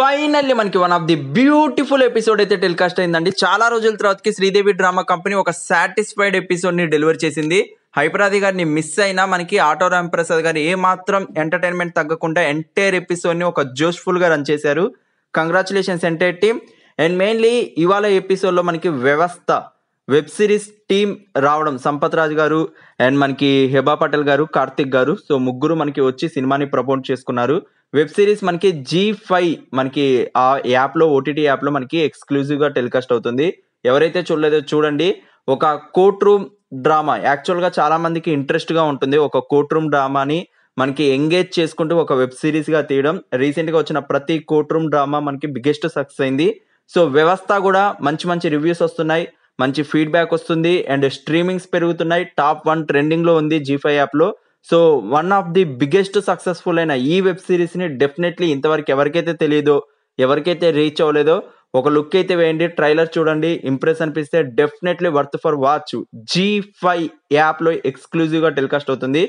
finally మనకి one of the beautiful episode అయితే telecast అయిందండి చాలా రోజుల తర్వాతకి శ్రీదేవి డ్రామా కంపెనీ ఒక సాటిస్ఫైడ్ ఎపిసోడ్ని డెలివర్ చేసింది హైపరాది గారిని మిస్ అయినా మనకి ఆటో రామ్ ప్రసాద్ గారు ఏమాత్రం ఎంటర్టైన్మెంట్ తగ్గకుండా ఎంటైర్ ఎపిసోడ్ని ఒక గా రన్ చేశారు congratulations entire team and mainly ఇవాళ ఎపిసోడ్లో మనకి వ్యవస్థ వెబ్ సిరీస్ టీమ్ రావడం సంపత్ రాజ్ గారు అండ్ మనకి హెబా పటేల్ గారు కార్తిక్ గారు సో ముగ్గురు మనకి వచ్చి సినిమాని ప్రమోట్ చేసుకున్నారు వెబ్ సిరీస్ మనకి జీ ఫైవ్ మనకి ఆ యాప్లో ఓటీటీ యాప్లో మనకి ఎక్స్క్లూజివ్గా టెలికాస్ట్ అవుతుంది ఎవరైతే చూడలేదో చూడండి ఒక కోర్ట్ రూమ్ డ్రామా యాక్చువల్గా చాలామందికి ఇంట్రెస్ట్గా ఉంటుంది ఒక కోర్ట్ రూమ్ డ్రామాని మనకి ఎంగేజ్ చేసుకుంటూ ఒక వెబ్ సిరీస్గా తీయడం రీసెంట్గా వచ్చిన ప్రతి కోర్ట్ రూమ్ డ్రామా మనకి బిగ్గెస్ట్ సక్సెస్ అయింది సో వ్యవస్థ కూడా మంచి మంచి రివ్యూస్ వస్తున్నాయి మంచి ఫీడ్బ్యాక్ వస్తుంది అండ్ స్ట్రీమింగ్స్ పెరుగుతున్నాయి టాప్ వన్ ట్రెండింగ్లో ఉంది జీ ఫైవ్ యాప్లో so one of the biggest successful అయిన ఈ వెబ్ సిరీస్ని డెఫినెట్లీ ఇంతవరకు ఎవరికైతే తెలియదో ఎవరికైతే రీచ్ అవ్వలేదో ఒక లుక్ అయితే వేయండి ట్రైలర్ చూడండి ఇంప్రెస్ అనిపిస్తే definitely worth for watch Zee five యాప్లో ఎక్స్క్లూజివ్గా టెలికాస్ట్ అవుతుంది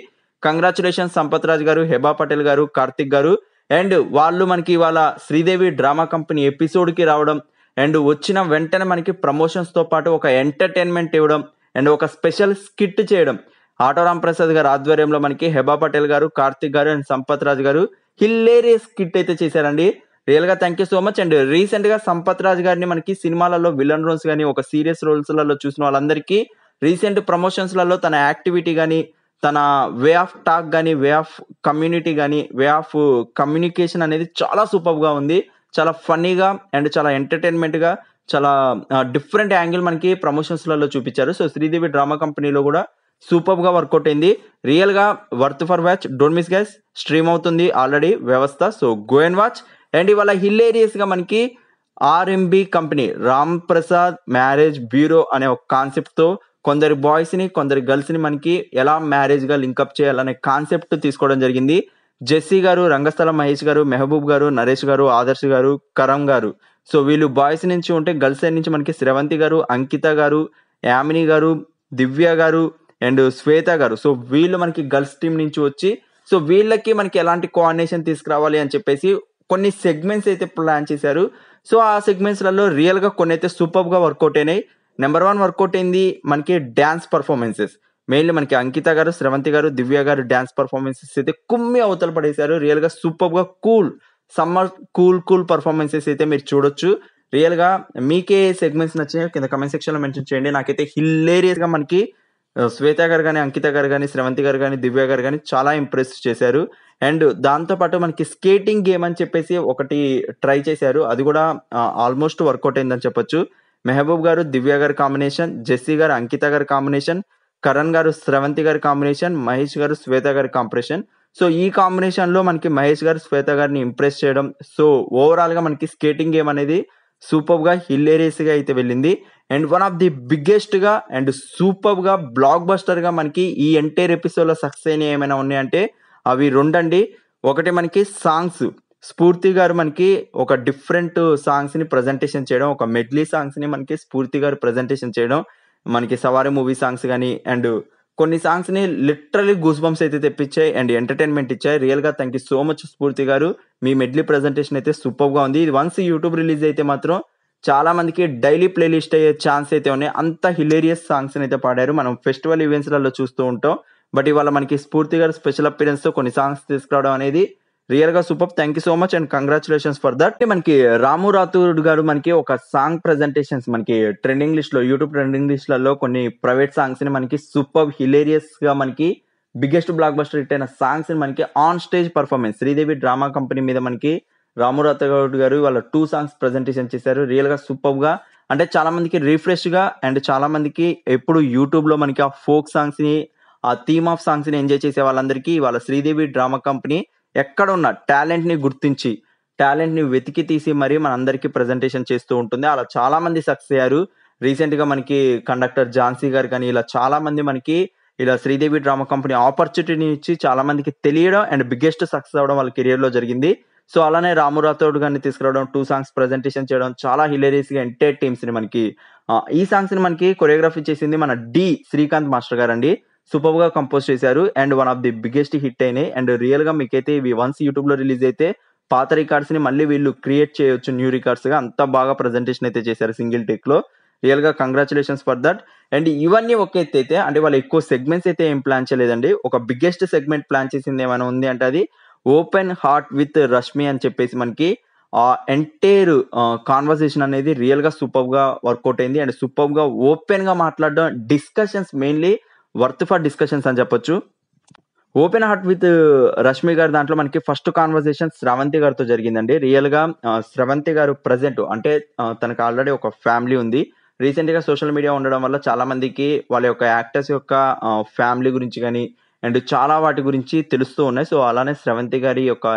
కంగ్రాచులేషన్ సంపత్ రాజ్ గారు హెబా పటేల్ గారు కార్తిక్ గారు అండ్ వాళ్ళు మనకి ఇవాళ శ్రీదేవి డ్రామా కంపెనీ ఎపిసోడ్కి రావడం అండ్ వచ్చిన వెంటనే మనకి ప్రమోషన్స్తో పాటు ఒక ఎంటర్టైన్మెంట్ ఇవ్వడం అండ్ ఒక స్పెషల్ స్కిట్ చేయడం ఆటోరాం ప్రసాద్ గారు ఆధ్వర్యంలో మనకి హెబా పటేల్ గారు కార్తిక్ గారు అండ్ సంపత్ రాజ్ గారు హిల్లేరియస్ కిట్ అయితే చేశారండి రియల్ గా thank you so much and recent గా సంపత్ రాజ్ గారిని మనకి సినిమాలలో విలన్ రోల్స్ కానీ ఒక సీరియస్ రోల్స్ లలో చూసిన వాళ్ళందరికీ రీసెంట్ ప్రమోషన్స్ లలో తన యాక్టివిటీ కానీ తన వే ఆఫ్ టాక్ కానీ వే ఆఫ్ కమ్యూనిటీ కానీ వే ఆఫ్ కమ్యూనికేషన్ అనేది చాలా సూపర్ గా ఉంది చాలా ఫన్నీగా అండ్ చాలా ఎంటర్టైన్మెంట్ గా చాలా డిఫరెంట్ యాంగిల్ మనకి ప్రమోషన్స్లలో చూపించారు సో శ్రీదేవి డ్రామా కంపెనీలో కూడా సూపర్గా వర్కౌట్ అయింది రియల్గా worth for watch don't miss guys stream అవుతుంది already Vyavastha so go and watch and ఇవాళ హిల్లేరియస్గా మనకి RMB company Ram Prasad marriage bureau అనే ఒక కాన్సెప్ట్తో కొందరి బాయ్స్ని కొందరి గర్ల్స్ని మనకి ఎలా మ్యారేజ్గా లింకప్ చేయాలనే కాన్సెప్ట్ తీసుకోవడం జరిగింది జెస్సీ గారు రంగస్థలం మహేష్ గారు మెహబూబ్ గారు నరేష్ గారు ఆదర్శ్ గారు కరం గారు సో వీళ్ళు బాయ్స్ నుంచి ఉంటే గర్ల్స్ నుంచి మనకి శ్రవంతి గారు అంకిత గారు యామిని గారు దివ్య గారు అండ్ శ్వేత గారు సో వీళ్ళు మనకి గర్ల్స్ టీమ్ నుంచి వచ్చి సో వీళ్ళకి మనకి ఎలాంటి కోఆర్డినేషన్ తీసుకురావాలి అని చెప్పేసి కొన్ని సెగ్మెంట్స్ అయితే ప్లాన్ చేశారు సో ఆ సెగ్మెంట్స్లలో రియల్గా కొన్ని అయితే సూపర్గా వర్కౌట్ అయినాయి నెంబర్ వన్ వర్కౌట్ అయింది మనకి డ్యాన్స్ పర్ఫార్మెన్సెస్ మెయిన్లీ మనకి అంకిత గారు శ్రవంతి గారు దివ్య గారు డ్యాన్స్ పర్ఫార్మెన్సెస్ అయితే కుమ్మి అవతల పడేశారు రియల్గా సూపర్గా cool summer cool cool performances అయితే మీరు చూడొచ్చు రియల్గా మీకే సెగ్మెంట్స్ నచ్చినాయి కింద కమెంట్ సెక్షన్లో మెన్షన్ చేయండి నాకైతే హిల్లేరియస్గా మనకి శ్వేత గారు కానీ అంకిత గారు కానీ శ్రవంతి గారు కానీ దివ్య గారు కానీ చాలా ఇంప్రెస్ చేశారు అండ్ దాంతోపాటు మనకి స్కేటింగ్ గేమ్ అని చెప్పేసి ఒకటి ట్రై చేశారు అది కూడా ఆల్మోస్ట్ వర్కౌట్ అయిందని చెప్పొచ్చు మెహబూబ్ గారు దివ్య గారు కాంబినేషన్ జెస్సీ గారు అంకిత గారు కాంబినేషన్ కరణ్ గారు శ్రవంతి గారి కాంబినేషన్ మహేష్ గారు శ్వేత గారి కాంబినేషన్ సో ఈ కాంబినేషన్లో మనకి మహేష్ గారు శ్వేత గారిని ఇంప్రెస్ చేయడం సో ఓవరాల్గా మనకి స్కేటింగ్ గేమ్ అనేది సూపర్గా గా అయితే వెళ్ళింది అండ్ వన్ ఆఫ్ ది బిగ్గెస్ట్గా అండ్ సూపర్గా బ్లాక్ బస్టర్గా మనకి ఈ ఎంటైర్ లో సక్సెస్ అయినవి ఏమైనా ఉన్నాయంటే అవి రెండండి ఒకటి మనకి సాంగ్స్ స్ఫూర్తి గారు మనకి ఒక డిఫరెంట్ సాంగ్స్ని ప్రజెంటేషన్ చేయడం ఒక మెడ్లీ సాంగ్స్ని మనకి స్ఫూర్తి గారు ప్రజెంటేషన్ చేయడం మనకి సవారీ మూవీ సాంగ్స్ కానీ అండ్ కొన్ని సాంగ్స్ని లిటరలీ గూస్ బంప్స్ అయితే తెప్పించాయి అండ్ ఎంటర్టైన్మెంట్ ఇచ్చాయి రియల్గా థ్యాంక్ యూ సో మచ్ స్ఫూర్తి గారు మీ మెడ్లీ ప్రెజెంటేషన్ అయితే సూపర్గా ఉంది ఇది వన్స్ యూట్యూబ్ రిలీజ్ అయితే మాత్రం చాలా మందికి డైలీ ప్లేలిస్ట్ అయ్యే ఛాన్స్ అయితే ఉన్నాయి అంత హిలేరియస్ సాంగ్స్ అయితే పాడారు మనం ఫెస్టివల్ ఈవెంట్స్లలో చూస్తూ ఉంటాం బట్ ఇవాళ మనకి స్ఫూర్తి గారు స్పెషల్ తో కొన్ని సాంగ్స్ తీసుకురావడం అనేది రియల్ గా super thank you so much and congratulations for that మనకి రాము రాథూర్ గారు మనకి ఒక సాంగ్ ప్రెజెంటేషన్స్ మనకి ట్రెండింగ్ లిస్ట్ లో యూట్యూబ్ ట్రెండింగ్ లిస్ట్ లలో కొన్ని ప్రైవేట్ సాంగ్స్ ని మనకి సూపర్ హిలేరియస్ గా మనకి బిగ్గెస్ట్ బ్లాక్ బస్టర్ హిట్ అయిన సాంగ్స్ ని మనకి on stage performance Sridevi drama company మీద మనకి రాము గౌడ్ గారు వాళ్ళ టూ సాంగ్స్ ప్రెజెంటేషన్ చేశారు రియల్ గా సూపర్ గా అంటే చాలా మందికి రిఫ్రెష్ గా అండ్ చాలా మందికి ఎప్పుడు యూట్యూబ్ లో మనకి ఆ ఫోక్ సాంగ్స్ ని ఆ థీమ్ ఆఫ్ సాంగ్స్ ని ఎంజాయ్ చేసే వాళ్ళందరికీ వాళ్ళ శ్రీదేవి డ్రామా కంపెనీ ఎక్కడున్న టాలెంట్ని గుర్తించి టాలెంట్ని వెతికి తీసి మరీ మనందరికీ ప్రజెంటేషన్ చేస్తూ ఉంటుంది అలా చాలామంది సక్సెస్ అయ్యారు రీసెంట్గా మనకి కండక్టర్ ఝాన్సీ గారు కానీ ఇలా చాలామంది మనకి ఇలా శ్రీదేవి డ్రామా కంపెనీ ఆపర్చునిటీని ఇచ్చి చాలామందికి తెలియడం అండ్ బిగ్గెస్ట్ సక్సెస్ అవ్వడం వాళ్ళ కెరియర్లో జరిగింది సో అలానే రామురాథోడ్ గారిని తీసుకురావడం టూ సాంగ్స్ ప్రజెంటేషన్ చేయడం చాలా హిలేరియస్గా ఎంటైర్ టీమ్స్ని మనకి ఈ సాంగ్స్ని మనకి కొరియోగ్రఫీ చేసింది మన డి శ్రీకాంత్ మాస్టర్ అండి గా కంపోజ్ చేశారు and one of the biggest hit అయినాయి అండ్ రియల్గా మీకైతే ఇవి వన్స్ యూట్యూబ్లో రిలీజ్ అయితే పాత రికార్డ్స్ని మళ్ళీ వీళ్ళు క్రియేట్ చేయొచ్చు న్యూ రికార్డ్స్గా అంత బాగా ప్రజెంటేషన్ అయితే చేశారు సింగిల్ రియల్ రియల్గా కంగ్రాచులేషన్స్ ఫర్ దట్ అండ్ ఇవన్నీ ఒక ఎత్తు అయితే అంటే వాళ్ళు ఎక్కువ సెగ్మెంట్స్ అయితే ఏం ప్లాన్ చేయలేదండి ఒక బిగ్గెస్ట్ సెగ్మెంట్ ప్లాన్ చేసింది ఏమైనా ఉంది అంటే అది ఓపెన్ హార్ట్ విత్ రష్మి అని చెప్పేసి మనకి ఆ ఎంటైర్ కాన్వర్సేషన్ అనేది రియల్గా సూపర్గా వర్కౌట్ అయింది అండ్ ఓపెన్ ఓపెన్గా మాట్లాడడం discussions mainly worth for discussions అని చెప్పొచ్చు ఓపెన్ హార్ట్ విత్ రష్మి గారు దాంట్లో మనకి ఫస్ట్ కాన్వర్సేషన్ స్రవంతి గారితో జరిగిందండి రియల్గా స్రవంతి uh, గారు ప్రజెంట్ అంటే uh, తనకు ఆల్రెడీ ఒక ఫ్యామిలీ ఉంది రీసెంట్గా సోషల్ మీడియా ఉండడం వల్ల చాలా మందికి వాళ్ళ యొక్క యాక్టర్స్ యొక్క ఫ్యామిలీ uh, గురించి కానీ అండ్ చాలా వాటి గురించి తెలుస్తూ ఉన్నాయి సో అలానే స్రవంతి గారి యొక్క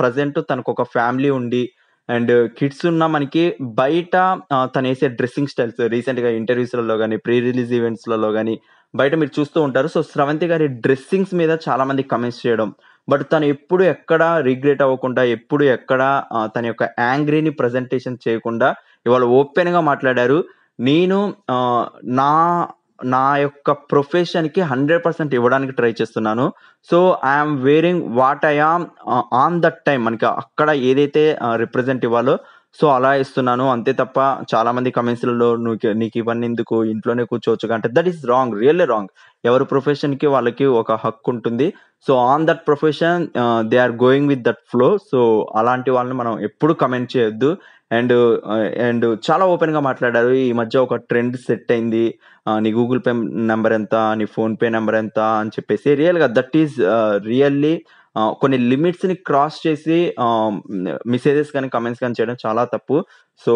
ప్రజెంట్ తనకు ఒక ఫ్యామిలీ ఉండి అండ్ కిడ్స్ ఉన్న మనకి బయట తను వేసే డ్రెస్సింగ్ స్టైల్స్ రీసెంట్గా ఇంటర్వ్యూస్లలో కానీ ప్రీ రిలీజ్ ఈవెంట్స్లలో కానీ బయట మీరు చూస్తూ ఉంటారు సో స్రవంతి గారి డ్రెస్సింగ్స్ మీద చాలా మంది కమెంట్స్ చేయడం బట్ తను ఎప్పుడు ఎక్కడ రిగ్రెట్ అవ్వకుండా ఎప్పుడు ఎక్కడ తన యొక్క యాంగ్రీని ప్రజెంటేషన్ చేయకుండా ఇవాళ ఓపెన్గా మాట్లాడారు నేను నా నా యొక్క ప్రొఫెషన్కి హండ్రెడ్ పర్సెంట్ ఇవ్వడానికి ట్రై చేస్తున్నాను so I'm wearing what I am on that time మనకి అక్కడ ఏదైతే రిప్రజెంట్ uh, ఇవ్వాలో సో అలా ఇస్తున్నాను అంతే తప్ప చాలా మంది కమెంట్స్లలో నువ్వు నీకు ఇవన్నీ ఎందుకు ఇంట్లోనే కూర్చోవచ్చు అంటే that is wrong really wrong ఎవరి ప్రొఫెషన్కి వాళ్ళకి ఒక హక్కు ఉంటుంది so on that profession they are going with that flow so అలాంటి వాళ్ళని మనం ఎప్పుడు కమెంట్ చేయొద్దు అండ్ అండ్ చాలా ఓపెన్గా మాట్లాడారు ఈ మధ్య ఒక ట్రెండ్ సెట్ అయింది నీ గూగుల్ పే నెంబర్ ఎంత నీ ఫోన్పే నెంబర్ ఎంత అని చెప్పేసి రియల్గా దట్ ఈజ్ రియల్లీ కొన్ని లిమిట్స్ని క్రాస్ చేసి మెసేజెస్ కానీ కమెంట్స్ కానీ చేయడం చాలా తప్పు సో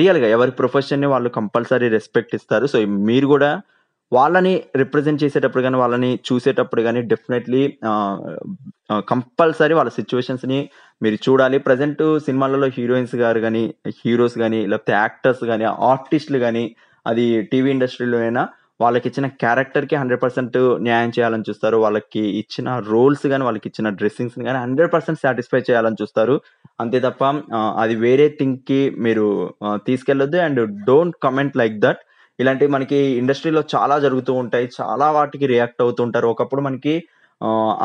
రియల్గా ఎవరి ప్రొఫెషన్ని వాళ్ళు కంపల్సరీ రెస్పెక్ట్ ఇస్తారు సో మీరు కూడా వాళ్ళని రిప్రజెంట్ చేసేటప్పుడు కానీ వాళ్ళని చూసేటప్పుడు కానీ డెఫినెట్లీ కంపల్సరీ వాళ్ళ సిచ్యువేషన్స్ని మీరు చూడాలి ప్రజెంట్ సినిమాలలో హీరోయిన్స్ గారు కానీ హీరోస్ కానీ లేకపోతే యాక్టర్స్ కానీ ఆర్టిస్టులు కానీ అది టీవీ ఇండస్ట్రీలో అయినా వాళ్ళకి ఇచ్చిన క్యారెక్టర్కి హండ్రెడ్ పర్సెంట్ న్యాయం చేయాలని చూస్తారు వాళ్ళకి ఇచ్చిన రోల్స్ కానీ వాళ్ళకి ఇచ్చిన డ్రెస్సింగ్స్ కానీ హండ్రెడ్ పర్సెంట్ సాటిస్ఫై చేయాలని చూస్తారు అంతే తప్ప అది వేరే థింగ్కి మీరు తీసుకెళ్ళొద్దు and don't comment like that ఇలాంటివి మనకి ఇండస్ట్రీలో చాలా జరుగుతూ ఉంటాయి చాలా వాటికి రియాక్ట్ అవుతూ ఉంటారు ఒకప్పుడు మనకి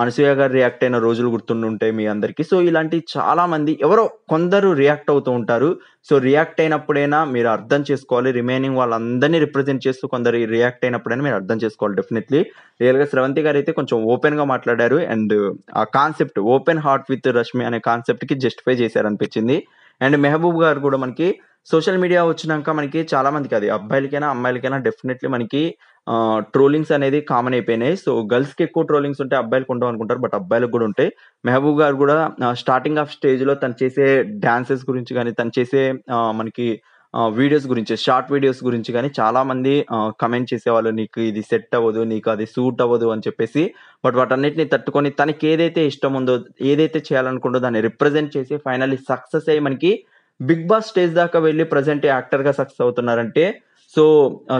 అనసూయ గారు రియాక్ట్ అయిన రోజులు గుర్తుండుంటాయి మీ అందరికీ సో ఇలాంటి చాలా మంది ఎవరో కొందరు రియాక్ట్ అవుతూ ఉంటారు సో రియాక్ట్ అయినప్పుడైనా మీరు అర్థం చేసుకోవాలి రిమైనింగ్ వాళ్ళందరినీ రిప్రజెంట్ చేస్తూ కొందరు రియాక్ట్ అయినప్పుడైనా మీరు అర్థం చేసుకోవాలి డెఫినెట్లీ రియల్గా శ్రవంతి గారు అయితే కొంచెం ఓపెన్ గా మాట్లాడారు అండ్ ఆ concept open heart with Rashmi అనే కాన్సెప్ట్ కి జస్టిఫై చేశారు అనిపించింది అండ్ మెహబూబ్ గారు కూడా మనకి సోషల్ మీడియా వచ్చినాక మనకి చాలా మందికి అది అబ్బాయిలకైనా అమ్మాయిలకైనా డెఫినెట్లీ మనకి ట్రోలింగ్స్ అనేది కామన్ అయిపోయినాయి సో గర్ల్స్ కి ఎక్కువ ట్రోలింగ్స్ ఉంటే అబ్బాయిలకు ఉండవు అనుకుంటారు బట్ అబ్బాయిలకు కూడా ఉంటాయి మెహబూబ్ గారు కూడా స్టార్టింగ్ ఆఫ్ స్టేజ్ లో తను చేసే డాన్సెస్ గురించి కానీ తను చేసే మనకి వీడియోస్ గురించి షార్ట్ వీడియోస్ గురించి కానీ చాలామంది కమెంట్ చేసేవాళ్ళు నీకు ఇది సెట్ అవ్వదు నీకు అది సూట్ అవ్వదు అని చెప్పేసి బట్ వాటన్నిటిని తట్టుకొని తనకి ఏదైతే ఇష్టం ఉందో ఏదైతే చేయాలనుకుంటో దాన్ని రిప్రజెంట్ చేసి ఫైనల్లీ సక్సెస్ అయ్యి మనకి బిగ్ బాస్ స్టేజ్ దాకా వెళ్ళి ప్రజెంట్ యాక్టర్గా సక్సెస్ అవుతున్నారంటే సో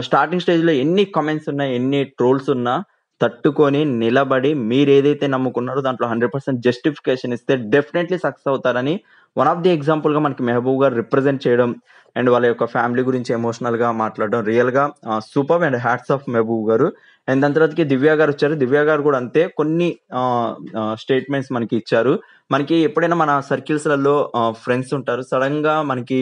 స్టార్టింగ్ స్టేజ్లో ఎన్ని కమెంట్స్ ఉన్నా ఎన్ని ట్రోల్స్ ఉన్నా తట్టుకొని నిలబడి మీరు ఏదైతే నమ్ముకున్నారో దాంట్లో హండ్రెడ్ పర్సెంట్ జస్టిఫికేషన్ ఇస్తే డెఫినెట్లీ సక్సెస్ అవుతారని వన్ ఆఫ్ ది ఎగ్జాంపుల్గా మనకి మెహబూబ్ గారు రిప్రజెంట్ చేయడం అండ్ వాళ్ళ యొక్క ఫ్యామిలీ గురించి ఎమోషనల్గా మాట్లాడడం రియల్గా super and hats off Mehboob గారు అండ్ దాని తర్వాతకి దివ్య గారు వచ్చారు దివ్య గారు కూడా అంతే కొన్ని స్టేట్మెంట్స్ మనకి ఇచ్చారు మనకి ఎప్పుడైనా మన సర్కిల్స్లలో ఫ్రెండ్స్ ఉంటారు సడన్ గా మనకి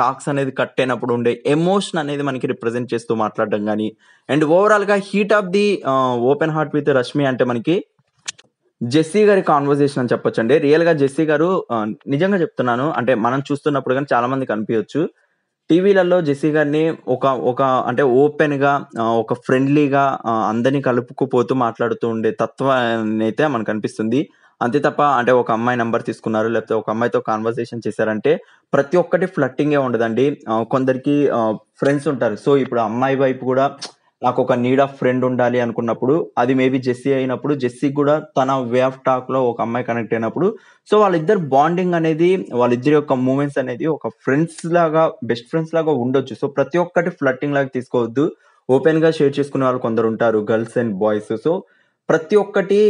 టాక్స్ అనేది కట్ అయినప్పుడు ఉండే ఎమోషన్ అనేది మనకి రిప్రజెంట్ చేస్తూ మాట్లాడడం కానీ అండ్ ఓవరాల్ గా heat of the open heart with Rashmi అంటే మనకి జెస్సీ గారి కాన్వర్జేషన్ అని చెప్పొచ్చండి రియల్ గా జెస్సీ గారు నిజంగా చెప్తున్నాను అంటే మనం చూస్తున్నప్పుడు కానీ చాలా మంది కనిపించవచ్చు టీవీలలో జెస్సీ గారిని ఒక ఒక అంటే ఓపెన్ గా ఒక ఫ్రెండ్లీగా అందరినీ కలుపుకుపోతూ మాట్లాడుతూ ఉండే తత్వాన్ని అయితే మనకు కనిపిస్తుంది అంతే తప్ప అంటే ఒక అమ్మాయి నెంబర్ తీసుకున్నారు లేకపోతే ఒక అమ్మాయితో కాన్వర్సేషన్ చేశారంటే ప్రతి ఒక్కటి ఫ్లట్టింగే ఉండదండి కొందరికి ఫ్రెండ్స్ ఉంటారు సో ఇప్పుడు అమ్మాయి వైపు కూడా నాకు ఒక నీడ్ ఆఫ్ ఫ్రెండ్ ఉండాలి అనుకున్నప్పుడు అది మేబీ జెస్సీ అయినప్పుడు జెస్సీ కూడా తన వే ఆఫ్ టాక్ లో ఒక అమ్మాయి కనెక్ట్ అయినప్పుడు సో వాళ్ళిద్దరు బాండింగ్ అనేది వాళ్ళిద్దరి యొక్క మూమెంట్స్ అనేది ఒక ఫ్రెండ్స్ లాగా బెస్ట్ ఫ్రెండ్స్ లాగా ఉండొచ్చు సో ప్రతి ఒక్కటి ఫ్లట్టింగ్ లాగా తీసుకోవద్దు ఓపెన్ గా షేర్ చేసుకునే వాళ్ళు కొందరు ఉంటారు గర్ల్స్ అండ్ బాయ్స్ సో ప్రతి ఒక్కటి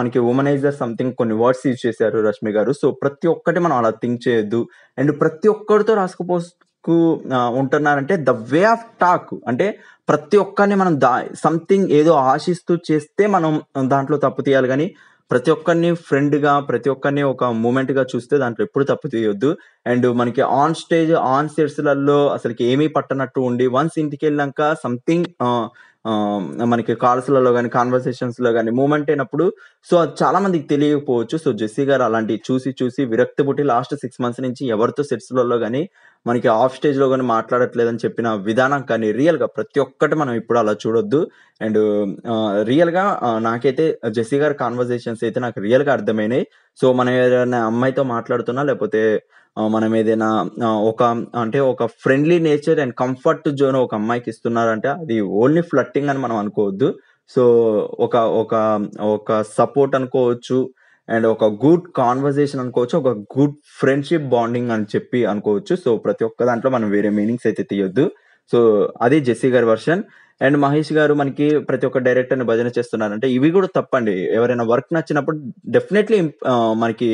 మనకి ఉమనైజర్ సంథింగ్ కొన్ని వర్డ్స్ యూజ్ చేశారు రష్మి గారు సో ప్రతి ఒక్కటి మనం అలా థింక్ చేయొద్దు అండ్ ప్రతి ఒక్కరితో రాసుకుపో కు ఉంటున్నారంటే ద వే ఆఫ్ టాక్ అంటే ప్రతి ఒక్కరిని మనం దా సంథింగ్ ఏదో ఆశిస్తూ చేస్తే మనం దాంట్లో తప్పు తీయాలి కానీ ప్రతి ఒక్కరిని ఫ్రెండ్గా ప్రతి ఒక్కరిని ఒక మూమెంట్గా చూస్తే దాంట్లో ఎప్పుడు తప్పు తీయొద్దు అండ్ మనకి ఆన్ స్టేజ్ ఆన్ సెట్స్లలో అసలుకి ఏమీ పట్టనట్టు ఉండి వన్స్ ఇంటికి వెళ్ళాక సంథింగ్ మనకి కాల్స్లలో కానీ కాన్వర్సేషన్స్లో కానీ మూమెంట్ అయినప్పుడు సో అది చాలా మందికి తెలియకపోవచ్చు సో జెస్సీ గారు అలాంటి చూసి చూసి విరక్తి పుట్టి లాస్ట్ సిక్స్ మంత్స్ నుంచి ఎవరితో సెట్స్లలో కానీ మనకి ఆఫ్ స్టేజ్లో కానీ మాట్లాడట్లేదని చెప్పిన విధానం కానీ రియల్గా ప్రతి ఒక్కటి మనం ఇప్పుడు అలా చూడొద్దు అండ్ రియల్గా నాకైతే జెస్సీ గారి కాన్వర్సేషన్స్ అయితే నాకు రియల్గా అర్థమైనాయి సో మనం ఏదైనా అమ్మాయితో మాట్లాడుతున్నా లేకపోతే మనం ఏదైనా ఒక అంటే ఒక friendly nature and comfort zone ఒక అమ్మాయికి ఇస్తున్నారంటే అది ఓన్లీ ఫ్లట్టింగ్ అని మనం అనుకోవద్దు సో ఒక ఒక ఒక సపోర్ట్ అనుకోవచ్చు అండ్ ఒక గుడ్ కాన్వర్జేషన్ అనుకోవచ్చు ఒక గుడ్ ఫ్రెండ్షిప్ బాండింగ్ అని చెప్పి అనుకోవచ్చు సో ప్రతి ఒక్క దాంట్లో మనం వేరే మీనింగ్స్ అయితే తీయొద్దు సో అది జెస్సీ గారి వర్షన్ అండ్ మహేష్ గారు మనకి ప్రతి ఒక్క డైరెక్టర్ని భజన చేస్తున్నారంటే ఇవి కూడా తప్పండి ఎవరైనా వర్క్ నచ్చినప్పుడు డెఫినెట్లీ మనకి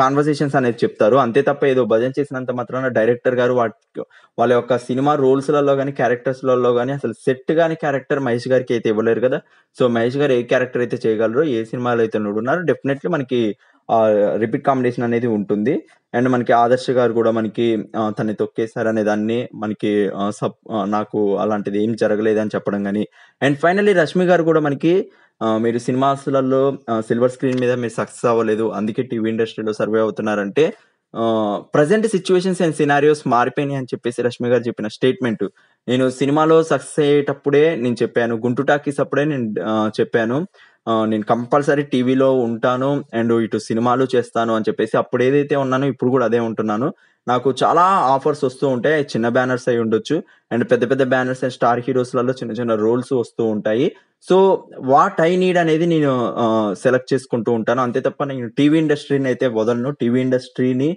కాన్వర్సేషన్స్ అనేది చెప్తారు అంతే తప్ప ఏదో భజన చేసినంత మాత్రాన డైరెక్టర్ గారు వాటి వాళ్ళ యొక్క సినిమా రోల్స్లలో కానీ క్యారెక్టర్స్లలో కానీ అసలు సెట్ గాని క్యారెక్టర్ మహేష్ గారికి అయితే ఇవ్వలేరు కదా సో మహేష్ గారు ఏ క్యారెక్టర్ అయితే చేయగలరో ఏ సినిమాలో అయితే ఉన్నారు డెఫినెట్లీ మనకి రిపీట్ కాంబినేషన్ అనేది ఉంటుంది అండ్ మనకి ఆదర్శ గారు కూడా మనకి తనని తొక్కేశారు అనే దాన్ని మనకి సబ్ నాకు అలాంటిది ఏం జరగలేదని చెప్పడం కానీ అండ్ ఫైనలీ రష్మి గారు కూడా మనకి మీరు సినిమాస్లలో సిల్వర్ స్క్రీన్ మీద మీరు సక్సెస్ అవ్వలేదు అందుకే టీవీ ఇండస్ట్రీలో సర్వే అవుతున్నారంటే ప్రజెంట్ సిచ్యువేషన్స్ అండ్ సినారియోస్ మారిపోయినాయి అని చెప్పేసి రష్మి గారు చెప్పిన స్టేట్మెంట్ నేను సినిమాలో సక్సెస్ అయ్యేటప్పుడే నేను చెప్పాను గుంటు టాకీస్ అప్పుడే నేను చెప్పాను నేను కంపల్సరీ టీవీలో ఉంటాను అండ్ ఇటు సినిమాలు చేస్తాను అని చెప్పేసి అప్పుడు ఏదైతే ఉన్నానో ఇప్పుడు కూడా అదే ఉంటున్నాను నాకు చాలా ఆఫర్స్ వస్తూ ఉంటాయి చిన్న బ్యానర్స్ అయి ఉండొచ్చు అండ్ పెద్ద పెద్ద బ్యానర్స్ అండ్ స్టార్ హీరోస్లలో చిన్న చిన్న రోల్స్ వస్తూ ఉంటాయి సో వాట్ ఐ నీడ్ అనేది నేను సెలెక్ట్ చేసుకుంటూ ఉంటాను అంతే తప్ప నేను టీవీ ఇండస్ట్రీని అయితే వదలను టీవీ ఇండస్ట్రీని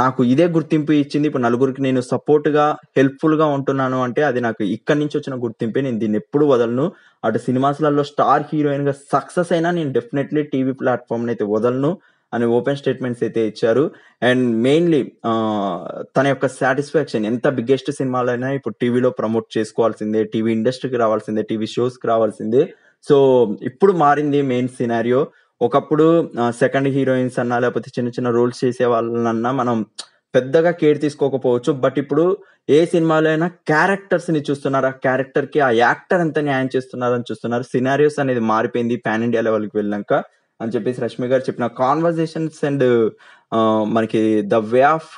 నాకు ఇదే గుర్తింపు ఇచ్చింది ఇప్పుడు నలుగురికి నేను సపోర్ట్ గా హెల్ప్ఫుల్ గా ఉంటున్నాను అంటే అది నాకు ఇక్కడి నుంచి వచ్చిన గుర్తింపే నేను దీన్ని ఎప్పుడు వదలను అటు సినిమాస్లలో స్టార్ హీరోయిన్ గా సక్సెస్ అయినా నేను డెఫినెట్లీ టీవీ ప్లాట్ఫామ్ అయితే వదలను అని ఓపెన్ స్టేట్మెంట్స్ అయితే ఇచ్చారు అండ్ మెయిన్లీ తన యొక్క సాటిస్ఫాక్షన్ ఎంత బిగ్గెస్ట్ సినిమాలైనా ఇప్పుడు టీవీలో ప్రమోట్ చేసుకోవాల్సిందే టీవీ ఇండస్ట్రీకి రావాల్సిందే టీవీ షోస్కి రావాల్సిందే సో ఇప్పుడు మారింది మెయిన్ సినారియో ఒకప్పుడు సెకండ్ హీరోయిన్స్ అన్నా లేకపోతే చిన్న చిన్న రోల్స్ చేసే వాళ్ళన్నా మనం పెద్దగా కేర్ తీసుకోకపోవచ్చు బట్ ఇప్పుడు ఏ సినిమాలో అయినా క్యారెక్టర్స్ ని చూస్తున్నారు ఆ క్యారెక్టర్ కి ఆ యాక్టర్ ఎంత న్యాయం చేస్తున్నారని చూస్తున్నారు సినారియోస్ అనేది మారిపోయింది పాన్ ఇండియా లెవెల్కి వెళ్ళాక అని చెప్పేసి రష్మి గారు చెప్పిన కాన్వర్జేషన్స్ అండ్ మనకి ద వే ఆఫ్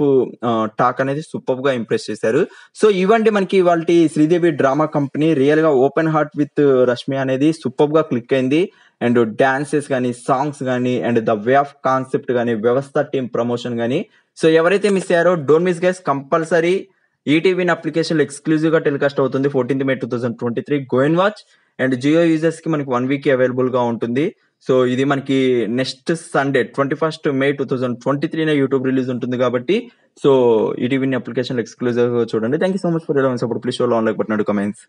టాక్ అనేది సూపర్ గా ఇంప్రెస్ చేశారు సో ఇవండి మనకి ఇవాళ శ్రీదేవి డ్రామా కంపెనీ రియల్ గా ఓపెన్ హార్ట్ విత్ రష్మి అనేది సూపర్ గా క్లిక్ అయింది అండ్ డాన్సెస్ కానీ సాంగ్స్ కానీ and the way of concept కానీ వ్యవస్థ టీం ప్రమోషన్ కానీ సో ఎవరైతే మిస్ అయ్యారో don't miss guys compulsory ETV application exclusive గా టెలికాస్ట్ అవుతుంది fourteenth May two thousand twenty three going watch and Jio users కి మనకి వన్ వీక్ అవైలబుల్ గా ఉంటుంది సో ఇది మనకి next Sunday twenty first May two thousand twenty three YouTube release ఉంటుంది కాబట్టి సో ఇటీవీ అప్లికేషన్ ఎక్స్క్లూజివ్ చూడండి thank you so much for support please show on like but comments